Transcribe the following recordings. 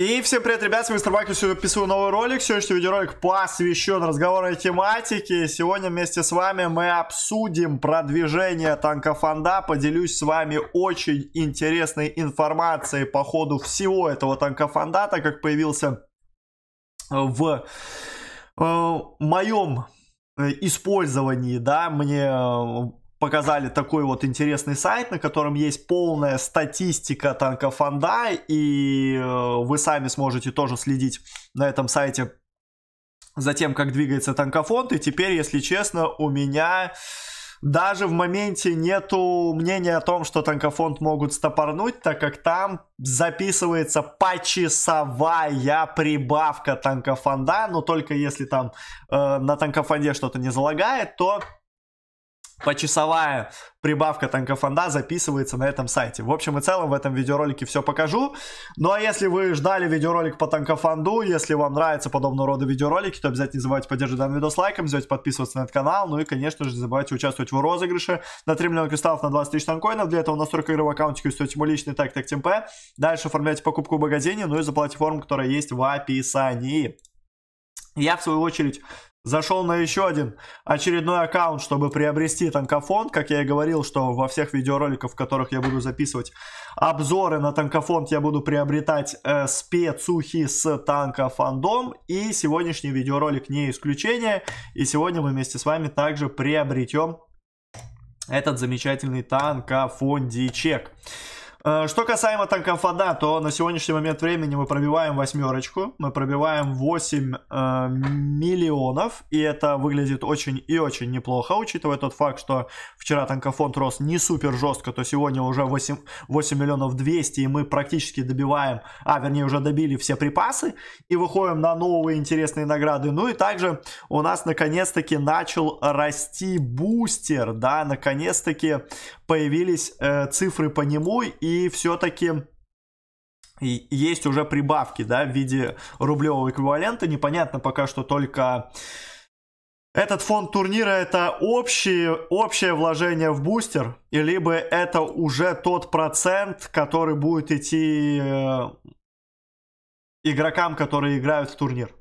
И всем привет, ребят, с вами Мистер Майкл, сегодня писаю новый ролик, сегодняшний видеоролик посвящен разговорной тематике. Сегодня вместе с вами мы обсудим продвижение танка Фонда, поделюсь с вами очень интересной информацией по ходу всего этого танка Фонда, так как появился э, в э, моем э, использовании, да, мне э, показали такой вот интересный сайт, на котором есть полная статистика танка Фанда, и э, вы сами сможете тоже следить на этом сайте за тем, как двигается танкофонд. И теперь, если честно, у меня даже в моменте нету мнения о том, что танкофонд могут стопорнуть, так как там записывается почасовая прибавка танкофонда, но только если там э, на танкофонде что-то не залагает, то почасовая прибавка танкофонда записывается на этом сайте. В общем и целом в этом видеоролике все покажу. Ну а если вы ждали видеоролик по танкофонду, если вам нравятся подобного рода видеоролики, то обязательно не забывайте поддерживать данный видос лайком, не забывайте подписываться на этот канал, ну и конечно же не забывайте участвовать в розыгрыше на 3 миллиона кристаллов на 20 тысяч танкоинов. Для этого настройка игрового аккаунтика и мой личный так так ТМП. Дальше оформляйте покупку в магазине, ну и за платформу, которая есть в описании. Я, в свою очередь, Зашел на еще один очередной аккаунт, чтобы приобрести танкофон. Как я и говорил, что во всех видеороликах, в которых я буду записывать обзоры на танкофонд, я буду приобретать э, спецухи с танка И сегодняшний видеоролик не исключение. И сегодня мы вместе с вами также приобретем этот замечательный танкофондичек. чек. Э, что касаемо танкофада, то на сегодняшний момент времени мы пробиваем восьмерочку, мы пробиваем 8 э, миллионов, и это выглядит очень и очень неплохо, учитывая тот факт, что вчера танкофонд рос не супер жестко, то сегодня уже 8, 8 миллионов 200, и мы практически добиваем, а вернее уже добили все припасы, и выходим на новые интересные награды. Ну и также у нас наконец-таки начал расти бустер, да, наконец-таки появились э, цифры по нему, и все-таки есть уже прибавки, да, в виде рублевого эквивалента. Непонятно пока что только... Этот фонд турнира это общие, общее вложение в бустер, либо это уже тот процент, который будет идти э, игрокам, которые играют в турнир.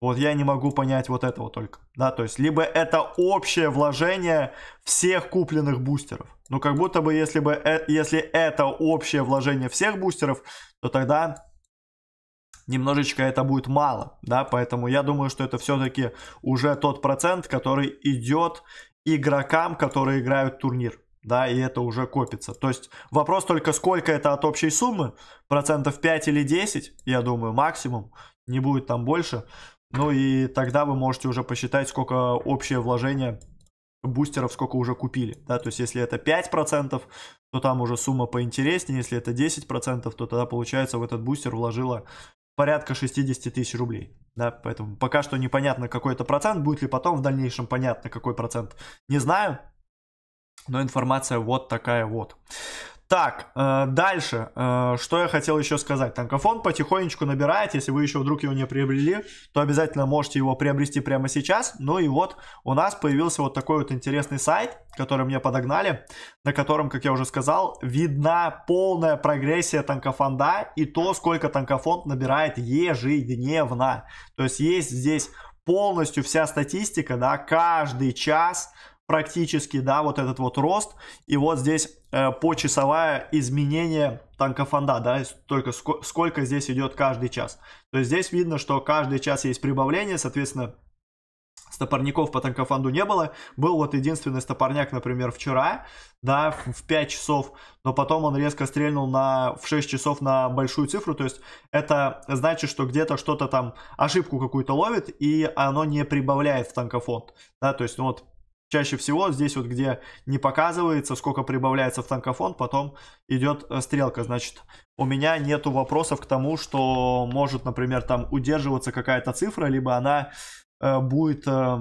Вот я не могу понять вот этого только. Да, то есть, либо это общее вложение всех купленных бустеров. Ну, как будто бы, если, бы, э, если это общее вложение всех бустеров, то тогда немножечко это будет мало, да, поэтому я думаю, что это все-таки уже тот процент, который идет игрокам, которые играют турнир, да, и это уже копится. То есть вопрос только, сколько это от общей суммы, процентов 5 или 10, я думаю, максимум, не будет там больше, ну и тогда вы можете уже посчитать, сколько общее вложение бустеров, сколько уже купили. Да? То есть если это 5%, то там уже сумма поинтереснее. Если это 10%, то тогда получается в этот бустер вложила порядка 60 тысяч рублей. Да, поэтому пока что непонятно какой это процент, будет ли потом в дальнейшем понятно какой процент, не знаю, но информация вот такая вот. Так, э, дальше, э, что я хотел еще сказать. Танкофон потихонечку набирает, если вы еще вдруг его не приобрели, то обязательно можете его приобрести прямо сейчас. Ну и вот у нас появился вот такой вот интересный сайт, который мне подогнали, на котором, как я уже сказал, видна полная прогрессия танкофонда и то, сколько танкофонд набирает ежедневно. То есть есть здесь полностью вся статистика, да, каждый час, практически, да, вот этот вот рост. И вот здесь э, почасовое изменение танкофонда, да, только ск сколько здесь идет каждый час. То есть здесь видно, что каждый час есть прибавление, соответственно, стопорников по танкофонду не было. Был вот единственный стопорняк, например, вчера, да, в 5 часов, но потом он резко стрельнул на, в 6 часов на большую цифру, то есть это значит, что где-то что-то там, ошибку какую-то ловит, и оно не прибавляет в танкофонд, да, то есть, ну вот, Чаще всего здесь вот где не показывается, сколько прибавляется в танкофон, потом идет э, стрелка. Значит, у меня нету вопросов к тому, что может, например, там удерживаться какая-то цифра, либо она э, будет э,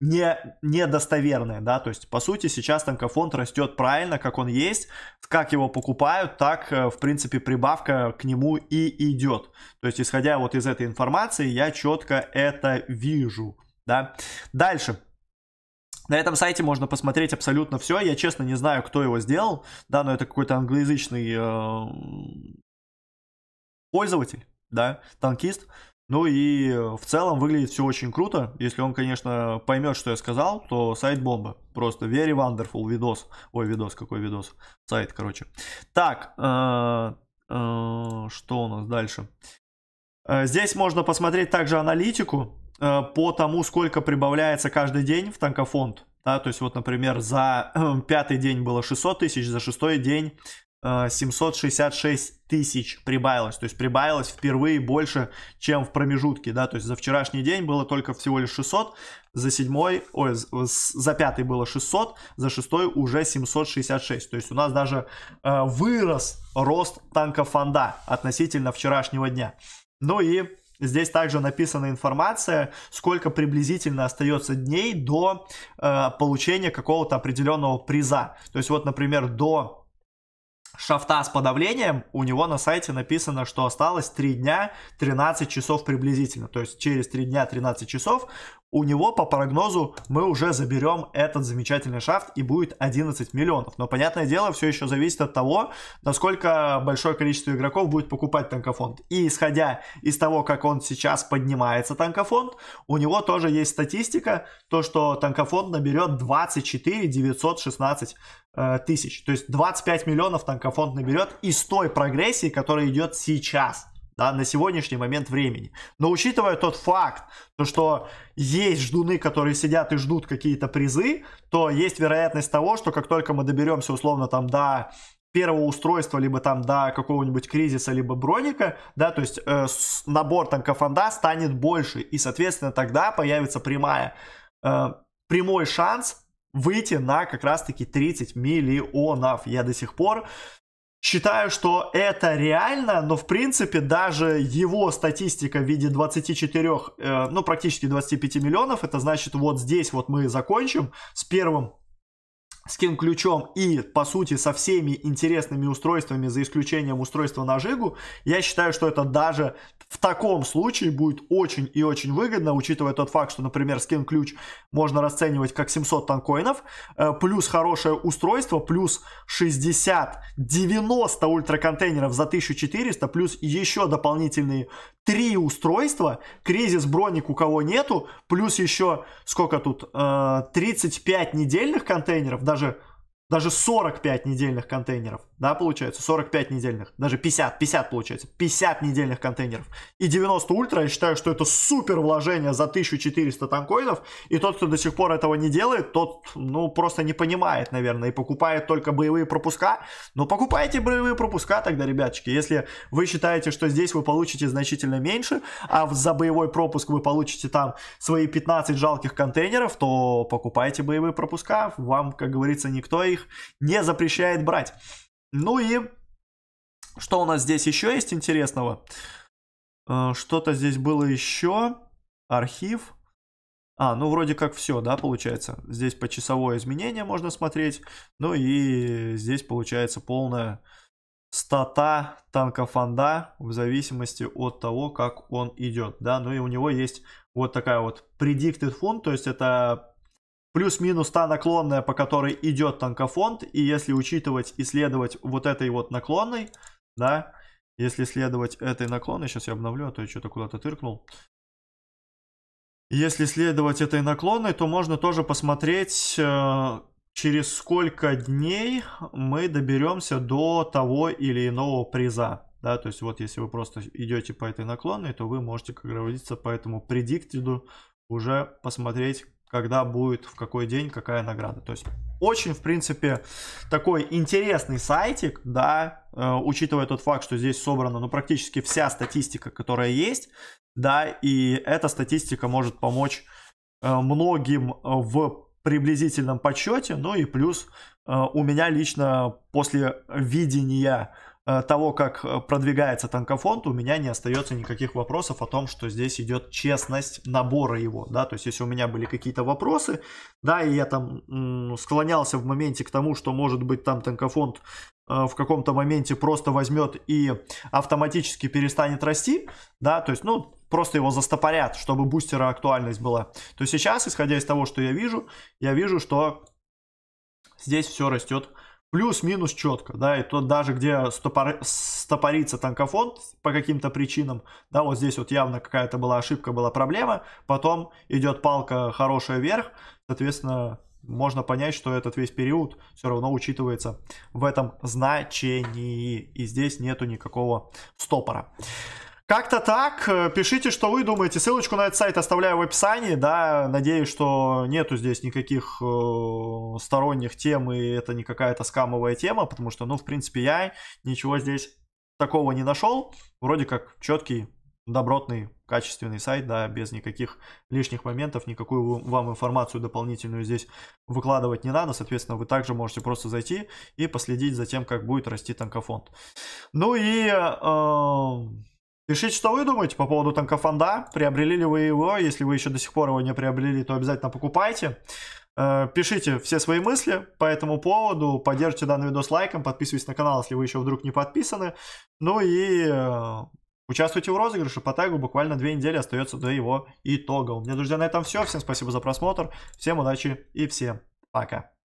не, недостоверная, да, то есть, по сути, сейчас танкофонд растет правильно, как он есть, как его покупают, так, э, в принципе, прибавка к нему и идет. То есть, исходя вот из этой информации, я четко это вижу, да. Дальше. На этом сайте можно посмотреть абсолютно все. Я честно не знаю, кто его сделал. Да, но это какой-то англоязычный э, пользователь, да, танкист. Ну и э, в целом выглядит все очень круто. Если он, конечно, поймет, что я сказал, то сайт бомба. Просто very wonderful видос. Ой, видос, какой видос. Сайт, короче. Так, э, э, что у нас дальше? Э, здесь можно посмотреть также аналитику Э, по тому, сколько прибавляется каждый день в танкофонд. Да, то есть вот, например, за э, пятый день было 600 тысяч, за шестой день 766 э, тысяч прибавилось. То есть прибавилось впервые больше, чем в промежутке. Да? То есть за вчерашний день было только всего лишь 600, за седьмой, ой, за пятый было 600, за шестой уже 766. То есть у нас даже э, вырос рост танка фонда относительно вчерашнего дня. Ну и Здесь также написана информация, сколько приблизительно остается дней до э, получения какого-то определенного приза. То есть вот, например, до шафта с подавлением, у него на сайте написано, что осталось 3 дня, 13 часов приблизительно. То есть через 3 дня, 13 часов у него по прогнозу мы уже заберем этот замечательный шафт и будет 11 миллионов. Но, понятное дело, все еще зависит от того, насколько большое количество игроков будет покупать танкофонд. И исходя из того, как он сейчас поднимается, танкофонд, у него тоже есть статистика, то, что танкофонд наберет 24 916 э, тысяч. То есть 25 миллионов танкофонд наберет из той прогрессии, которая идет сейчас да, на сегодняшний момент времени. Но учитывая тот факт, то, что есть ждуны, которые сидят и ждут какие-то призы, то есть вероятность того, что как только мы доберемся условно там до первого устройства, либо там до какого-нибудь кризиса, либо броника, да, то есть э, набор там кафанда станет больше, и, соответственно, тогда появится прямая, э, прямой шанс выйти на как раз-таки 30 миллионов. Я до сих пор Считаю, что это реально, но в принципе даже его статистика в виде 24, э, ну практически 25 миллионов, это значит вот здесь вот мы закончим с первым с ключом и, по сути, со всеми интересными устройствами, за исключением устройства нажигу, я считаю, что это даже в таком случае будет очень и очень выгодно, учитывая тот факт, что, например, скин ключ можно расценивать как 700 танкоинов, э, плюс хорошее устройство, плюс 60-90 ультраконтейнеров за 1400, плюс еще дополнительные три устройства, кризис броник у кого нету, плюс еще, сколько тут, 35 э, недельных контейнеров, даже je... даже 45 недельных контейнеров, да, получается, 45 недельных, даже 50, 50 получается, 50 недельных контейнеров. И 90 ультра, я считаю, что это супер вложение за 1400 танкоинов, и тот, кто до сих пор этого не делает, тот, ну, просто не понимает, наверное, и покупает только боевые пропуска. Но покупайте боевые пропуска тогда, ребяточки, если вы считаете, что здесь вы получите значительно меньше, а за боевой пропуск вы получите там свои 15 жалких контейнеров, то покупайте боевые пропуска, вам, как говорится, никто и их не запрещает брать. Ну и что у нас здесь еще есть интересного? Э, что-то здесь было еще. Архив. А, ну вроде как все, да, получается. Здесь почасовое изменение можно смотреть. Ну и здесь получается полная стата танка фонда в зависимости от того, как он идет, да. Ну и у него есть вот такая вот predicted фонд, то есть это плюс-минус та наклонная, по которой идет танкофонд, и если учитывать, и следовать вот этой вот наклонной, да, если следовать этой наклонной, сейчас я обновлю, а то я что-то куда-то тыркнул. Если следовать этой наклонной, то можно тоже посмотреть, э, через сколько дней мы доберемся до того или иного приза. Да, то есть вот если вы просто идете по этой наклонной, то вы можете, как говорится, по этому предиктиду уже посмотреть, когда будет, в какой день, какая награда. То есть очень, в принципе, такой интересный сайтик, да, э, учитывая тот факт, что здесь собрана, ну, практически вся статистика, которая есть, да, и эта статистика может помочь э, многим в приблизительном подсчете, ну и плюс э, у меня лично после видения Э, того, как э, продвигается танкофонд, у меня не остается никаких вопросов о том, что здесь идет честность набора его, да, то есть если у меня были какие-то вопросы, да, и я там склонялся в моменте к тому, что может быть там танкофонд э, в каком-то моменте просто возьмет и автоматически перестанет расти, да, то есть, ну, просто его застопорят, чтобы бустера актуальность была, то сейчас, исходя из того, что я вижу, я вижу, что здесь все растет плюс-минус четко, да, и то даже где стопор... стопорится танкофон по каким-то причинам, да, вот здесь вот явно какая-то была ошибка, была проблема, потом идет палка хорошая вверх, соответственно, можно понять, что этот весь период все равно учитывается в этом значении, и здесь нету никакого стопора. Как-то так. Э, пишите, что вы думаете. Ссылочку на этот сайт оставляю в описании. Да, надеюсь, что нету здесь никаких э, сторонних тем, и это не какая-то скамовая тема, потому что, ну, в принципе, я ничего здесь такого не нашел. Вроде как четкий, добротный, качественный сайт, да, без никаких лишних моментов, никакую вам информацию дополнительную здесь выкладывать не надо. Соответственно, вы также можете просто зайти и последить за тем, как будет расти танкофонд. Ну и... Э, Пишите, что вы думаете по поводу танкофонда. Приобрели ли вы его? Если вы еще до сих пор его не приобрели, то обязательно покупайте. Э, пишите все свои мысли по этому поводу, поддержите данный видос лайком, подписывайтесь на канал, если вы еще вдруг не подписаны. Ну и э, участвуйте в розыгрыше по тегу, буквально две недели остается до его итога. У меня, друзья, на этом все. Всем спасибо за просмотр, всем удачи и всем пока.